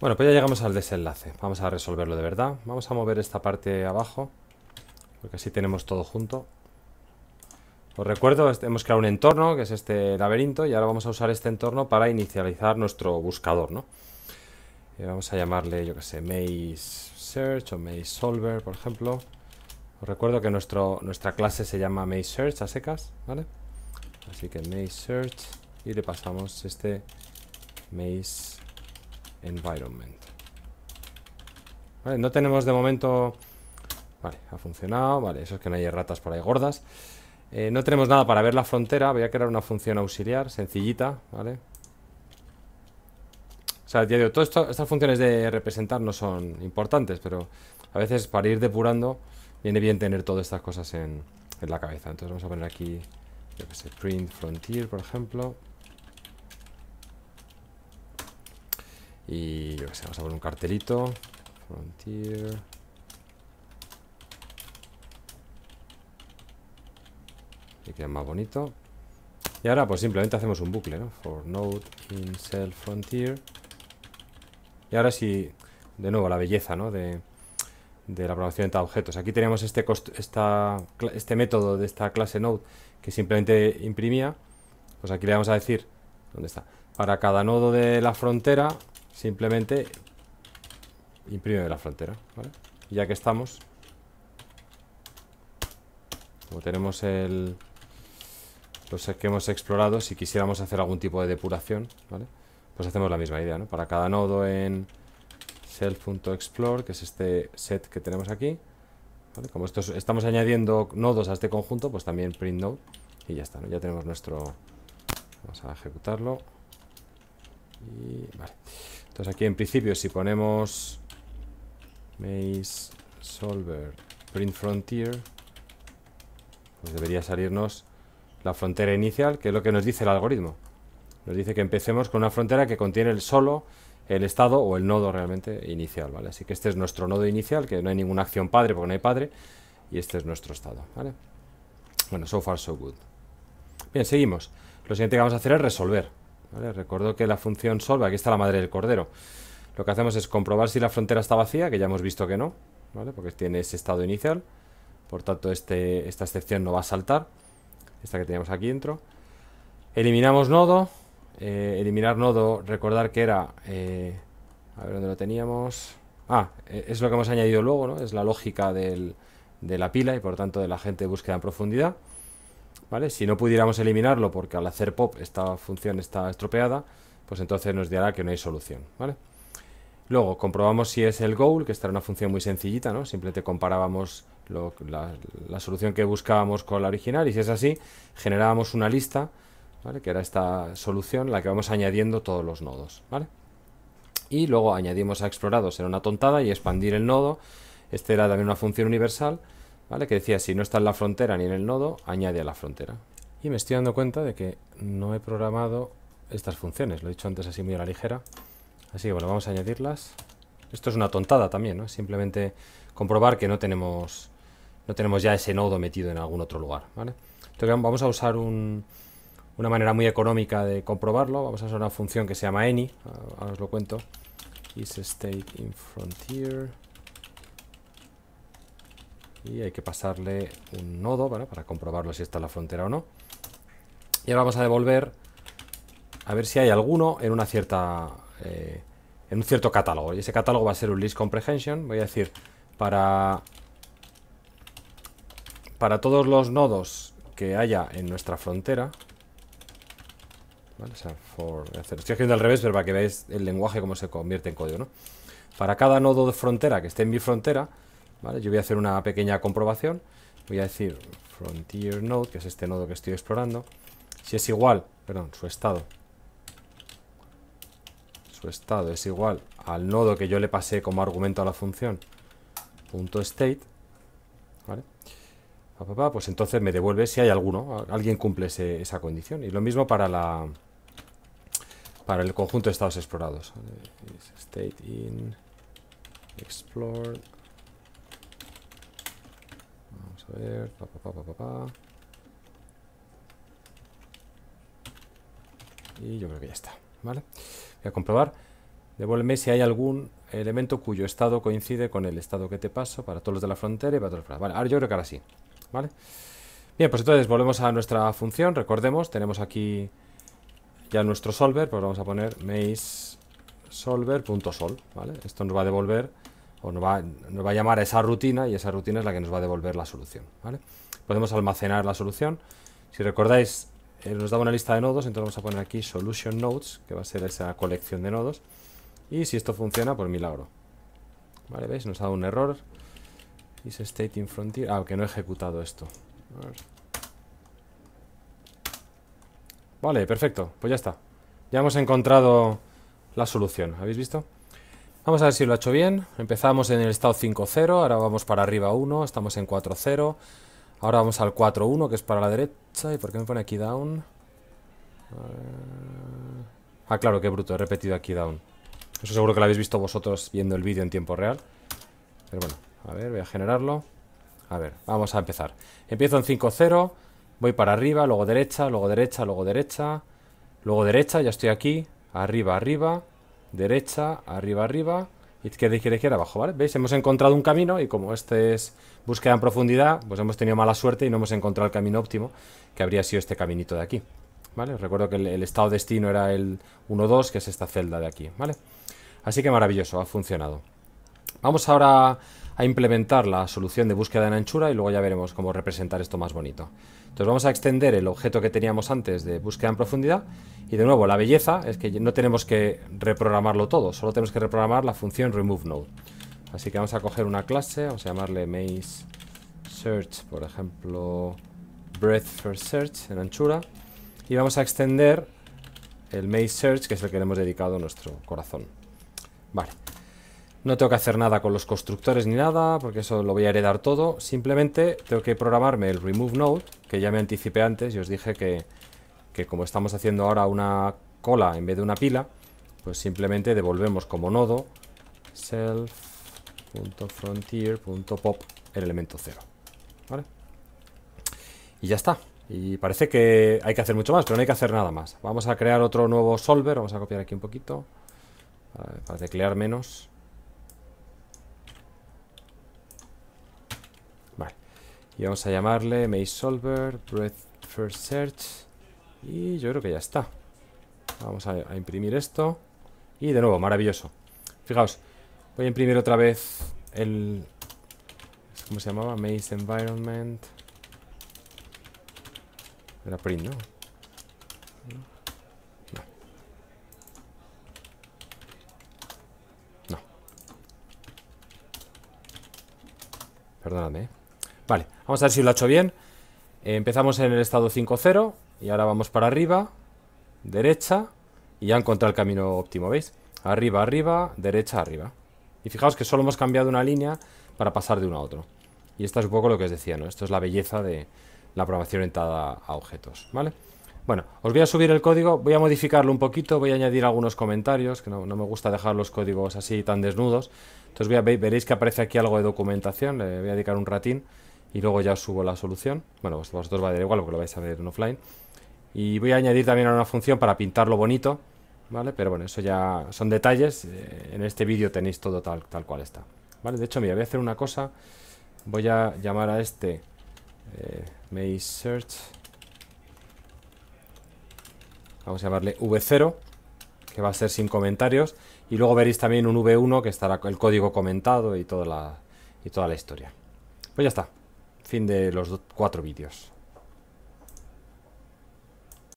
Bueno, pues ya llegamos al desenlace. Vamos a resolverlo de verdad. Vamos a mover esta parte abajo. Porque así tenemos todo junto. Os recuerdo, este, hemos creado un entorno, que es este laberinto, y ahora vamos a usar este entorno para inicializar nuestro buscador, ¿no? Eh, vamos a llamarle, yo que sé, Maze Search o Maze Solver, por ejemplo. Os recuerdo que nuestro, nuestra clase se llama Maze Search a secas, ¿vale? Así que Maze Search y le pasamos este Maze environment. no tenemos de momento... Vale, ha funcionado. Vale, eso es que no hay ratas por ahí gordas. Eh, no tenemos nada para ver la frontera. Voy a crear una función auxiliar, sencillita, ¿vale? O sea, ya digo, todas estas funciones de representar no son importantes, pero a veces para ir depurando viene bien tener todas estas cosas en, la cabeza. Entonces vamos a poner aquí, yo que sé, print frontier, por ejemplo. Y yo sé, vamos a poner un cartelito. Frontier. Y queda más bonito. Y ahora pues simplemente hacemos un bucle, ¿no? For node in cell frontier. Y ahora sí, de nuevo, la belleza, ¿no? De, la programación de objetos. Aquí tenemos este, esta, este método de esta clase node que simplemente imprimía. Pues aquí le vamos a decir, ¿dónde está? Para cada nodo de la frontera Simplemente imprime la frontera, Ya que estamos, como tenemos el, los que hemos explorado, si quisiéramos hacer algún tipo de depuración, Pues hacemos la misma idea, ¿no? Para cada nodo en self.explore, que es este set que tenemos aquí, Como estamos añadiendo nodos a este conjunto, pues también print node y ya está, Ya tenemos nuestro... Vamos a ejecutarlo. Y, vale. Entonces aquí en principio si ponemos Maze Solver Print Frontier Pues debería salirnos la frontera inicial Que es lo que nos dice el algoritmo Nos dice que empecemos con una frontera que contiene el solo el estado o el nodo realmente inicial, ¿vale? Así que este es nuestro nodo inicial, que no hay ninguna acción padre porque no hay padre, y este es nuestro estado, ¿vale? Bueno, so far so good. Bien, seguimos. Lo siguiente que vamos a hacer es resolver. Recordó que la función solve, aquí está la madre del cordero. Lo que hacemos es comprobar si la frontera está vacía, que ya hemos visto que no, Porque tiene ese estado inicial. Por tanto, este, esta excepción no va a saltar. Esta que teníamos aquí dentro. Eliminamos nodo. Eh, eliminar nodo, recordar que era... Eh, a ver dónde lo teníamos. Ah, eh, es lo que hemos añadido luego, Es la lógica de la pila y por tanto de la gente de búsqueda en profundidad. ¿vale? Si no pudiéramos eliminarlo porque al hacer pop esta función está estropeada, pues entonces nos dirá que no hay solución, ¿vale? Luego comprobamos si es el goal, que esta era una función muy sencillita, ¿no? Simplemente comparábamos la, solución que buscábamos con la original y si es así, generábamos una lista, ¿vale? Que era esta solución, la que vamos añadiendo todos los nodos, ¿vale? Y luego añadimos a explorados, era una tontada, y expandir el nodo, esta era también una función universal, ¿Vale? Que decía, si no está en la frontera ni en el nodo, añade a la frontera. Y me estoy dando cuenta de que no he programado estas funciones. Lo he dicho antes así muy a la ligera. Así que bueno, vamos a añadirlas. Esto es una tontada también, ¿no? Simplemente comprobar que no tenemos, no tenemos ya ese nodo metido en algún otro lugar, ¿vale? Entonces vamos a usar una manera muy económica de comprobarlo. Vamos a usar una función que se llama any, ah, ahora os lo cuento. Is in frontier y hay que pasarle un nodo para comprobarlo si está en la frontera o no. Y ahora vamos a devolver a ver si hay alguno en una cierta eh, en un cierto catálogo. Y ese catálogo va a ser un list comprehension. Voy a decir para para todos los nodos que haya en nuestra frontera. estoy haciendo al revés, para que veáis el lenguaje cómo se convierte en código. ¿no? Para cada nodo de frontera que esté en mi frontera, yo voy a hacer una pequeña comprobación. Voy a decir frontier node, que es este nodo que estoy explorando. Si es igual, perdón, su estado. Su estado es igual al nodo que yo le pasé como argumento a la función. Punto state. ¿Vale? Pues entonces me devuelve si hay alguno. Alguien cumple esa condición. Y lo mismo para la para el conjunto de estados explorados. State in explore y yo creo que ya está. ¿Vale? Voy a comprobar. Devuélveme si hay algún elemento cuyo estado coincide con el estado que te paso para todos los de la frontera y para todos los de Vale, ahora yo creo que ahora sí. ¿Vale? Bien, pues entonces volvemos a nuestra función. Recordemos, tenemos aquí ya nuestro solver. Pues vamos a poner maze solver.sol. ¿Vale? Esto nos va a devolver o nos va, a llamar a esa rutina y esa rutina es la que nos va a devolver la solución. Podemos almacenar la solución. Si recordáis, eh, nos daba una lista de nodos, entonces vamos a poner aquí solution nodes, que va a ser esa colección de nodos. Y si esto funciona, pues milagro. Vale, ¿veis? Nos ha dado un error. Is state in frontier. Ah, que no he ejecutado esto. Vale, perfecto. Pues ya está. Ya hemos encontrado la solución. ¿Habéis visto? Vamos a ver si lo ha hecho bien. Empezamos en el estado 5-0, ahora vamos para arriba 1, estamos en 4-0. Ahora vamos al 4-1, que es para la derecha. ¿Y por qué me pone aquí down? Ah, claro, qué bruto, he repetido aquí down. Eso seguro que lo habéis visto vosotros viendo el vídeo en tiempo real. Pero bueno, a ver, voy a generarlo. A ver, vamos a empezar. Empiezo en 5-0, voy para arriba, luego derecha, luego derecha, luego derecha, luego derecha, ya estoy aquí. Arriba, arriba, derecha, arriba, arriba, izquierda, izquierda, izquierda, abajo, ¿vale? ¿Veis? Hemos encontrado un camino y como este es búsqueda en profundidad, pues hemos tenido mala suerte y no hemos encontrado el camino óptimo, que habría sido este caminito de aquí, ¿vale? recuerdo que el, estado destino era el 1-2, que es esta celda de aquí, ¿vale? Así que maravilloso, ha funcionado. Vamos ahora a implementar la solución de búsqueda en anchura y luego ya veremos cómo representar esto más bonito. Entonces vamos a extender el objeto que teníamos antes de búsqueda en profundidad y de nuevo la belleza es que no tenemos que reprogramarlo todo, solo tenemos que reprogramar la función remove node. Así que vamos a coger una clase, vamos a llamarle maze search, por ejemplo, breadth first search en anchura y vamos a extender el maze search que es el que le hemos dedicado nuestro corazón. Vale, no tengo que hacer nada con los constructores ni nada, porque eso lo voy a heredar todo. Simplemente tengo que programarme el remove node, que ya me anticipé antes y os dije que, que como estamos haciendo ahora una cola en vez de una pila, pues simplemente devolvemos como nodo self.frontier.pop el elemento 0. Y ya está. Y parece que hay que hacer mucho más, pero no hay que hacer nada más. Vamos a crear otro nuevo solver. Vamos a copiar aquí un poquito para, para teclear menos. Y vamos a llamarle Maze Solver, Breath First Search. Y yo creo que ya está. Vamos a, imprimir esto. Y de nuevo, maravilloso. Fijaos, voy a imprimir otra vez el... ¿Cómo se llamaba? Maze Environment. Era print, ¿no? No. No. Perdóname, ¿eh? Vamos a ver si lo ha hecho bien. Eh, empezamos en el estado 5.0 y ahora vamos para arriba, derecha y ya encontrado el camino óptimo, ¿veis? Arriba, arriba, derecha, arriba. Y fijaos que solo hemos cambiado una línea para pasar de uno a otro. Y esto es un poco lo que os decía, ¿no? Esto es la belleza de la programación orientada a objetos, ¿vale? Bueno, os voy a subir el código, voy a modificarlo un poquito, voy a añadir algunos comentarios, que no, me gusta dejar los códigos así tan desnudos. Entonces voy a, veréis que aparece aquí algo de documentación, le voy a dedicar un ratín y luego ya os subo la solución. Bueno, pues vosotros va a dar igual porque lo vais a ver en offline. Y voy a añadir también una función para pintarlo bonito, ¿vale? Pero bueno, eso ya son detalles. Eh, en este vídeo tenéis todo tal, tal cual está. ¿Vale? De hecho, mira, voy a hacer una cosa. Voy a llamar a este eh, Search. Vamos a llamarle V0, que va a ser sin comentarios. Y luego veréis también un V1 que estará con el código comentado y toda la, y toda la historia. Pues ya está. Fin de los cuatro vídeos.